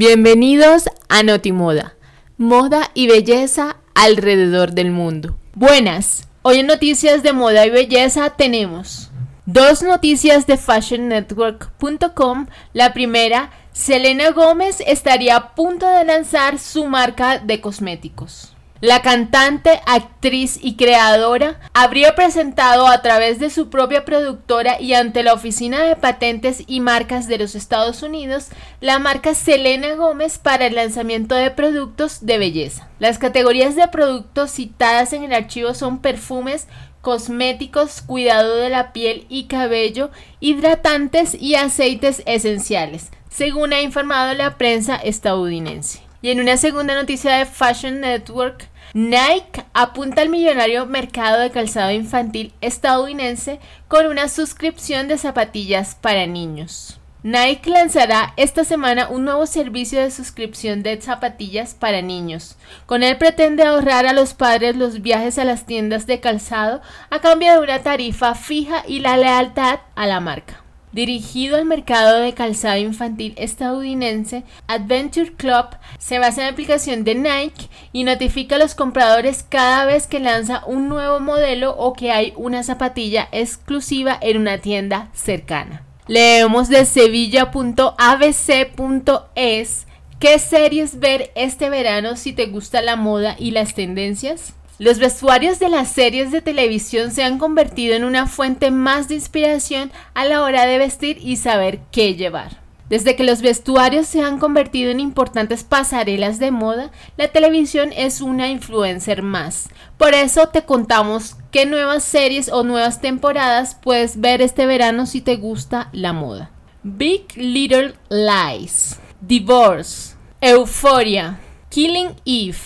Bienvenidos a Notimoda, moda y belleza alrededor del mundo. Buenas, hoy en Noticias de Moda y Belleza tenemos dos noticias de fashionnetwork.com. La primera, Selena Gómez estaría a punto de lanzar su marca de cosméticos. La cantante, actriz y creadora habría presentado a través de su propia productora y ante la Oficina de Patentes y Marcas de los Estados Unidos la marca Selena Gómez para el lanzamiento de productos de belleza. Las categorías de productos citadas en el archivo son perfumes, cosméticos, cuidado de la piel y cabello, hidratantes y aceites esenciales, según ha informado la prensa estadounidense. Y en una segunda noticia de Fashion Network, Nike apunta al millonario mercado de calzado infantil estadounidense con una suscripción de zapatillas para niños. Nike lanzará esta semana un nuevo servicio de suscripción de zapatillas para niños. Con él pretende ahorrar a los padres los viajes a las tiendas de calzado a cambio de una tarifa fija y la lealtad a la marca. Dirigido al mercado de calzado infantil estadounidense, Adventure Club se basa en la aplicación de Nike y notifica a los compradores cada vez que lanza un nuevo modelo o que hay una zapatilla exclusiva en una tienda cercana. Leemos de sevilla.abc.es qué series ver este verano si te gusta la moda y las tendencias. Los vestuarios de las series de televisión se han convertido en una fuente más de inspiración a la hora de vestir y saber qué llevar. Desde que los vestuarios se han convertido en importantes pasarelas de moda, la televisión es una influencer más. Por eso te contamos qué nuevas series o nuevas temporadas puedes ver este verano si te gusta la moda. Big Little Lies, Divorce, Euphoria, Killing Eve,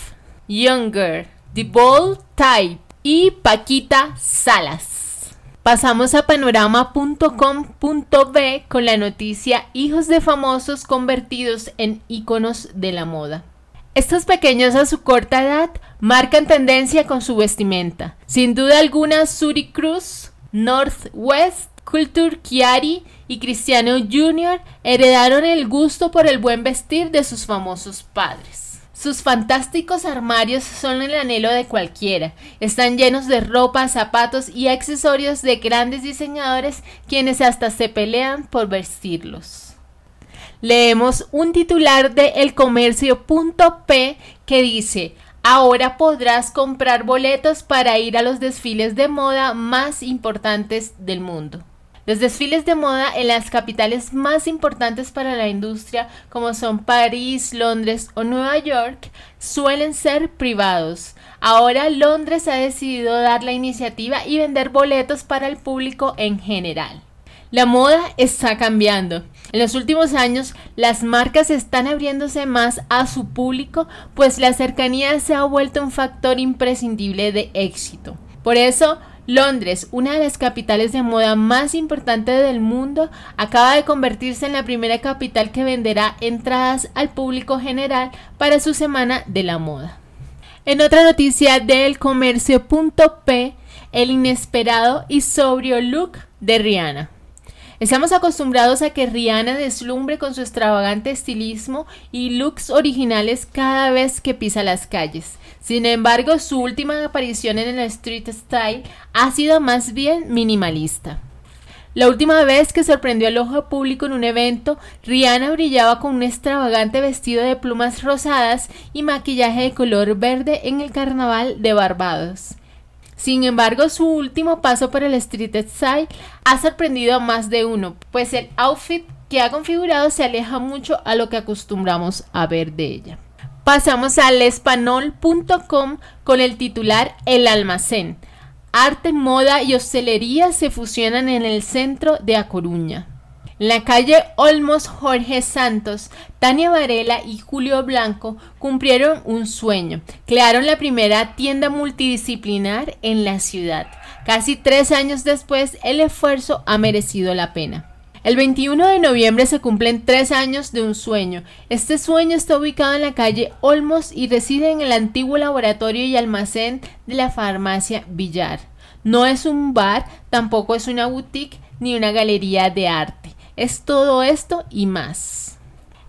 Younger, The Bold Type y Paquita Salas. Pasamos a panorama.com.b con la noticia Hijos de famosos convertidos en íconos de la moda. Estos pequeños a su corta edad marcan tendencia con su vestimenta. Sin duda alguna, Suri Cruz, Northwest, Culture Chiari y Cristiano Jr. heredaron el gusto por el buen vestir de sus famosos padres. Sus fantásticos armarios son el anhelo de cualquiera. Están llenos de ropa, zapatos y accesorios de grandes diseñadores quienes hasta se pelean por vestirlos. Leemos un titular de elcomercio.p que dice, ahora podrás comprar boletos para ir a los desfiles de moda más importantes del mundo. Los desfiles de moda en las capitales más importantes para la industria, como son París, Londres o Nueva York, suelen ser privados. Ahora Londres ha decidido dar la iniciativa y vender boletos para el público en general. La moda está cambiando. En los últimos años, las marcas están abriéndose más a su público, pues la cercanía se ha vuelto un factor imprescindible de éxito. Por eso, Londres, una de las capitales de moda más importantes del mundo, acaba de convertirse en la primera capital que venderá entradas al público general para su semana de la moda. En otra noticia del comercio.p, el inesperado y sobrio look de Rihanna. Estamos acostumbrados a que Rihanna deslumbre con su extravagante estilismo y looks originales cada vez que pisa las calles. Sin embargo, su última aparición en el street style ha sido más bien minimalista. La última vez que sorprendió al ojo público en un evento, Rihanna brillaba con un extravagante vestido de plumas rosadas y maquillaje de color verde en el carnaval de Barbados. Sin embargo, su último paso por el street style ha sorprendido a más de uno, pues el outfit que ha configurado se aleja mucho a lo que acostumbramos a ver de ella. Pasamos al espanol.com con el titular El almacén. Arte, moda y hostelería se fusionan en el centro de A Coruña. En la calle Olmos Jorge Santos, Tania Varela y Julio Blanco cumplieron un sueño. Crearon la primera tienda multidisciplinar en la ciudad. Casi tres años después, el esfuerzo ha merecido la pena. El 21 de noviembre se cumplen tres años de un sueño. Este sueño está ubicado en la calle Olmos y reside en el antiguo laboratorio y almacén de la farmacia Villar. No es un bar, tampoco es una boutique ni una galería de arte. Es todo esto y más.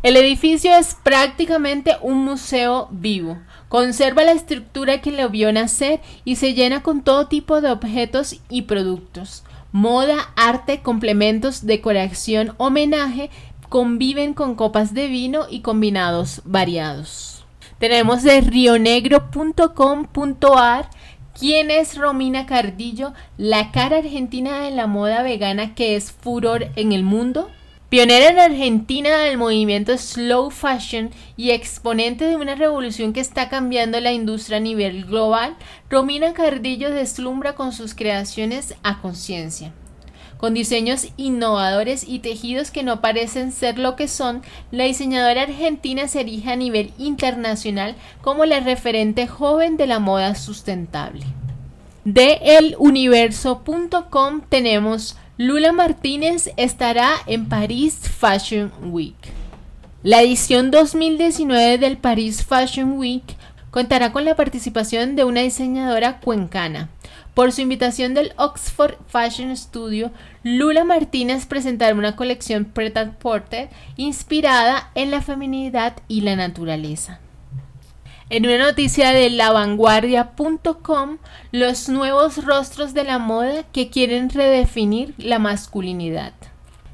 El edificio es prácticamente un museo vivo. Conserva la estructura que lo vio nacer y se llena con todo tipo de objetos y productos. Moda, arte, complementos, decoración, homenaje, conviven con copas de vino y combinados variados. Tenemos de rionegro.com.ar ¿Quién es Romina Cardillo, la cara argentina de la moda vegana que es furor en el mundo? Pionera en Argentina del movimiento slow fashion y exponente de una revolución que está cambiando la industria a nivel global, Romina Cardillo deslumbra con sus creaciones a conciencia. Con diseños innovadores y tejidos que no parecen ser lo que son, la diseñadora argentina se erige a nivel internacional como la referente joven de la moda sustentable. De eluniverso.com tenemos Lula Martínez estará en Paris Fashion Week. La edición 2019 del Paris Fashion Week contará con la participación de una diseñadora cuencana, por su invitación del Oxford Fashion Studio, Lula Martínez presentará una colección preta Porter inspirada en la feminidad y la naturaleza. En una noticia de lavanguardia.com, los nuevos rostros de la moda que quieren redefinir la masculinidad.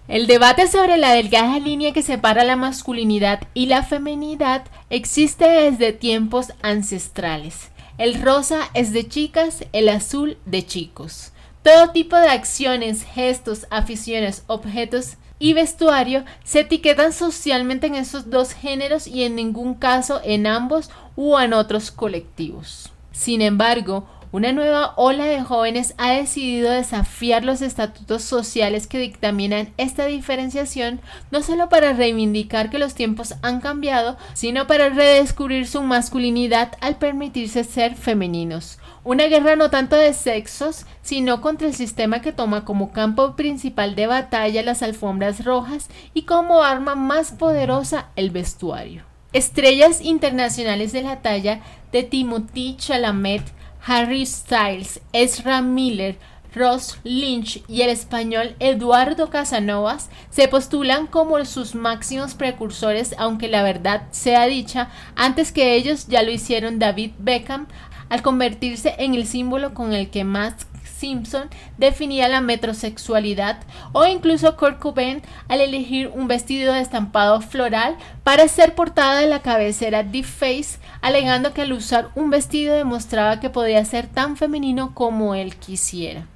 El debate sobre la delgada línea que separa la masculinidad y la feminidad existe desde tiempos ancestrales. El rosa es de chicas, el azul de chicos. Todo tipo de acciones, gestos, aficiones, objetos y vestuario se etiquetan socialmente en esos dos géneros y en ningún caso en ambos o en otros colectivos. Sin embargo, una nueva ola de jóvenes ha decidido desafiar los estatutos sociales que dictaminan esta diferenciación, no solo para reivindicar que los tiempos han cambiado, sino para redescubrir su masculinidad al permitirse ser femeninos. Una guerra no tanto de sexos, sino contra el sistema que toma como campo principal de batalla las alfombras rojas y como arma más poderosa el vestuario. Estrellas internacionales de la talla de Timothy Chalamet Harry Styles, Ezra Miller, Ross Lynch y el español Eduardo Casanovas se postulan como sus máximos precursores, aunque la verdad sea dicha, antes que ellos ya lo hicieron David Beckham al convertirse en el símbolo con el que más Simpson definía la metrosexualidad o incluso Kurt Cobain al elegir un vestido de estampado floral para ser portada de la cabecera Deep Face alegando que al usar un vestido demostraba que podía ser tan femenino como él quisiera.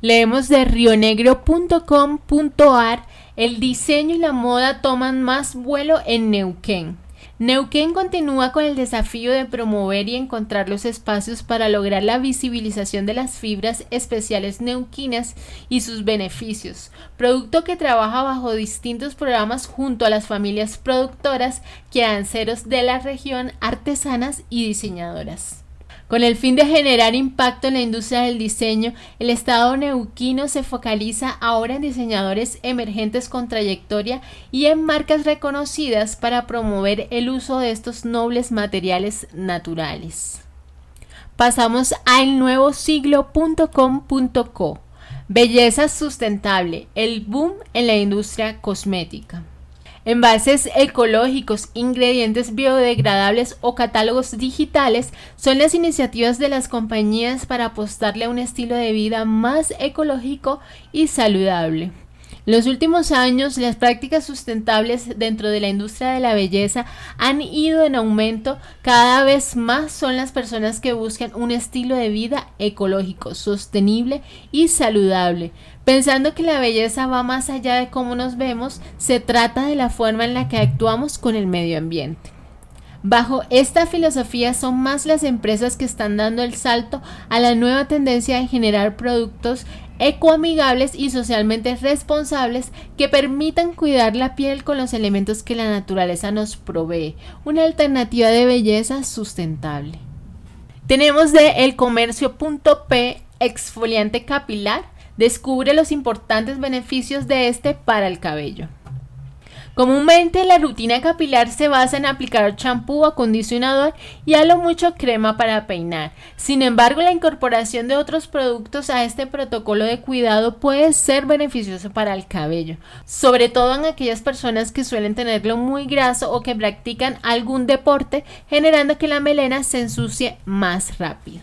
Leemos de rionegro.com.ar el diseño y la moda toman más vuelo en Neuquén. Neuquén continúa con el desafío de promover y encontrar los espacios para lograr la visibilización de las fibras especiales neuquinas y sus beneficios, producto que trabaja bajo distintos programas junto a las familias productoras, crianceros de la región, artesanas y diseñadoras. Con el fin de generar impacto en la industria del diseño, el Estado neuquino se focaliza ahora en diseñadores emergentes con trayectoria y en marcas reconocidas para promover el uso de estos nobles materiales naturales. Pasamos a siglo.com.co Belleza sustentable, el boom en la industria cosmética. Envases ecológicos, ingredientes biodegradables o catálogos digitales son las iniciativas de las compañías para apostarle a un estilo de vida más ecológico y saludable. En los últimos años, las prácticas sustentables dentro de la industria de la belleza han ido en aumento. Cada vez más son las personas que buscan un estilo de vida ecológico, sostenible y saludable. Pensando que la belleza va más allá de cómo nos vemos, se trata de la forma en la que actuamos con el medio ambiente. Bajo esta filosofía son más las empresas que están dando el salto a la nueva tendencia de generar productos ecoamigables y socialmente responsables que permitan cuidar la piel con los elementos que la naturaleza nos provee, una alternativa de belleza sustentable. Tenemos de elcomercio.p exfoliante capilar, descubre los importantes beneficios de este para el cabello. Comúnmente la rutina capilar se basa en aplicar champú, acondicionador y a lo mucho crema para peinar. Sin embargo, la incorporación de otros productos a este protocolo de cuidado puede ser beneficioso para el cabello, sobre todo en aquellas personas que suelen tenerlo muy graso o que practican algún deporte, generando que la melena se ensucie más rápido.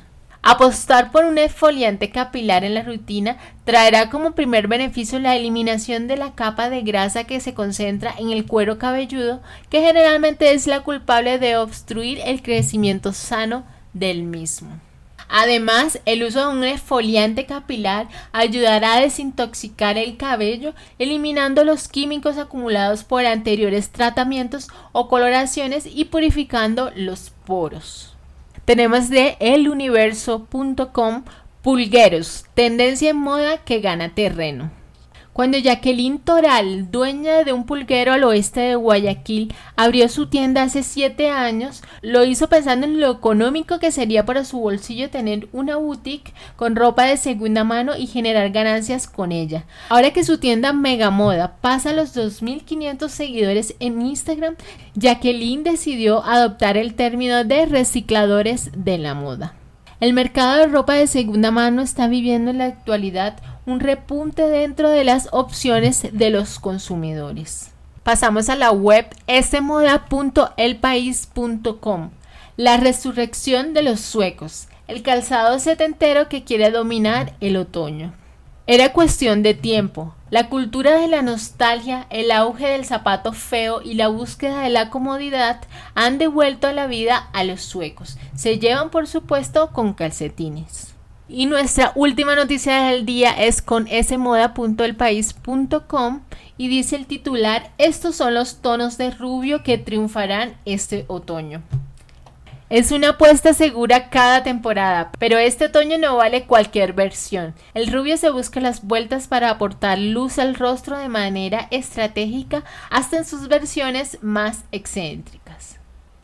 Apostar por un exfoliante capilar en la rutina traerá como primer beneficio la eliminación de la capa de grasa que se concentra en el cuero cabelludo, que generalmente es la culpable de obstruir el crecimiento sano del mismo. Además, el uso de un exfoliante capilar ayudará a desintoxicar el cabello, eliminando los químicos acumulados por anteriores tratamientos o coloraciones y purificando los poros. Tenemos de eluniverso.com pulgueros, tendencia en moda que gana terreno. Cuando Jacqueline Toral, dueña de un pulguero al oeste de Guayaquil, abrió su tienda hace siete años, lo hizo pensando en lo económico que sería para su bolsillo tener una boutique con ropa de segunda mano y generar ganancias con ella. Ahora que su tienda mega moda pasa a los 2.500 seguidores en Instagram, Jacqueline decidió adoptar el término de recicladores de la moda. El mercado de ropa de segunda mano está viviendo en la actualidad un repunte dentro de las opciones de los consumidores. Pasamos a la web smoda.elpaís.com. La resurrección de los suecos, el calzado setentero que quiere dominar el otoño. Era cuestión de tiempo. La cultura de la nostalgia, el auge del zapato feo y la búsqueda de la comodidad han devuelto a la vida a los suecos. Se llevan, por supuesto, con calcetines. Y nuestra última noticia del día es con smoda.elpaís.com y dice el titular, estos son los tonos de rubio que triunfarán este otoño. Es una apuesta segura cada temporada, pero este otoño no vale cualquier versión. El rubio se busca las vueltas para aportar luz al rostro de manera estratégica hasta en sus versiones más excéntricas.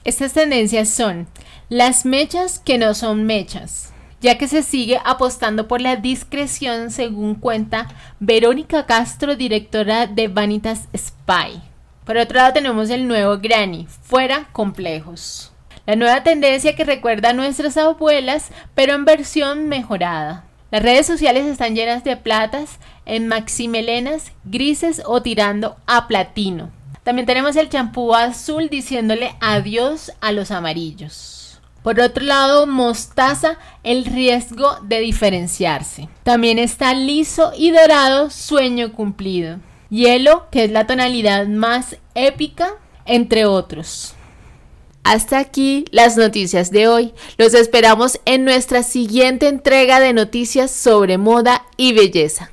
Estas tendencias son las mechas que no son mechas, ya que se sigue apostando por la discreción, según cuenta Verónica Castro, directora de Vanitas Spy. Por otro lado tenemos el nuevo Granny, fuera complejos. La nueva tendencia que recuerda a nuestras abuelas, pero en versión mejorada. Las redes sociales están llenas de platas, en maximelenas, grises o tirando a platino. También tenemos el champú azul diciéndole adiós a los amarillos. Por otro lado, mostaza, el riesgo de diferenciarse. También está liso y dorado, sueño cumplido. Hielo, que es la tonalidad más épica, entre otros. Hasta aquí las noticias de hoy. Los esperamos en nuestra siguiente entrega de noticias sobre moda y belleza.